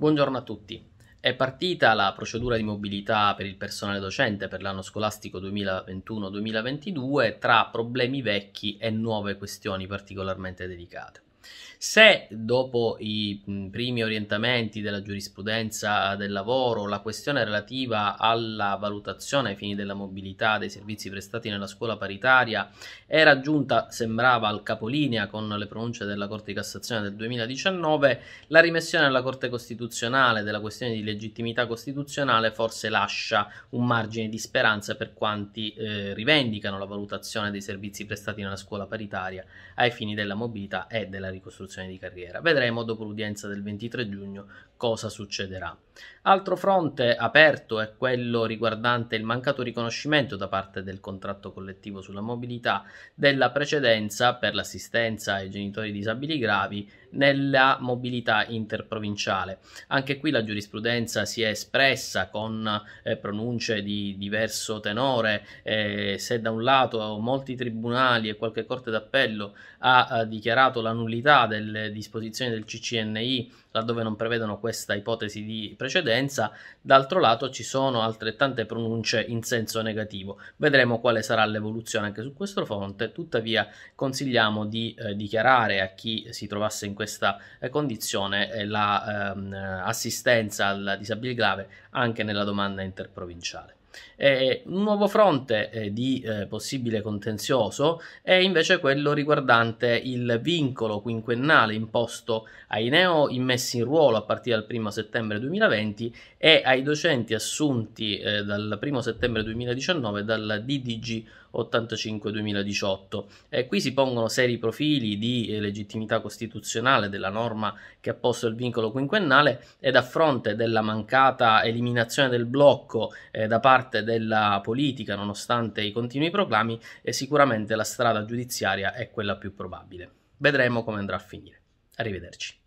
Buongiorno a tutti. È partita la procedura di mobilità per il personale docente per l'anno scolastico 2021-2022 tra problemi vecchi e nuove questioni particolarmente delicate. Se dopo i primi orientamenti della giurisprudenza del lavoro la questione relativa alla valutazione ai fini della mobilità dei servizi prestati nella scuola paritaria era giunta, sembrava, al capolinea con le pronunce della Corte di Cassazione del 2019, la rimessione alla Corte Costituzionale della questione di legittimità costituzionale forse lascia un margine di speranza per quanti eh, rivendicano la valutazione dei servizi prestati nella scuola paritaria ai fini della mobilità e della ricerca di costruzione di carriera. Vedremo dopo l'udienza del 23 giugno cosa succederà. Altro fronte aperto è quello riguardante il mancato riconoscimento da parte del contratto collettivo sulla mobilità della precedenza per l'assistenza ai genitori disabili gravi nella mobilità interprovinciale. Anche qui la giurisprudenza si è espressa con eh, pronunce di diverso tenore, eh, se da un lato molti tribunali e qualche corte d'appello ha, ha dichiarato la nullità delle disposizioni del CCNI laddove non prevedono questo questa ipotesi di precedenza, d'altro lato ci sono altrettante pronunce in senso negativo. Vedremo quale sarà l'evoluzione anche su questo fronte, tuttavia consigliamo di eh, dichiarare a chi si trovasse in questa eh, condizione l'assistenza eh, la, ehm, alla disabile grave anche nella domanda interprovinciale. Eh, un nuovo fronte eh, di eh, possibile contenzioso è invece quello riguardante il vincolo quinquennale imposto ai neo immessi in ruolo a partire dal 1 settembre 2020 e ai docenti assunti eh, dal 1 settembre 2019 dal DDG 85-2018. Eh, qui si pongono seri profili di eh, legittimità costituzionale della norma che ha posto il vincolo quinquennale ed a fronte della mancata eliminazione del blocco eh, da parte parte della politica, nonostante i continui proclami, e sicuramente la strada giudiziaria è quella più probabile. Vedremo come andrà a finire. Arrivederci.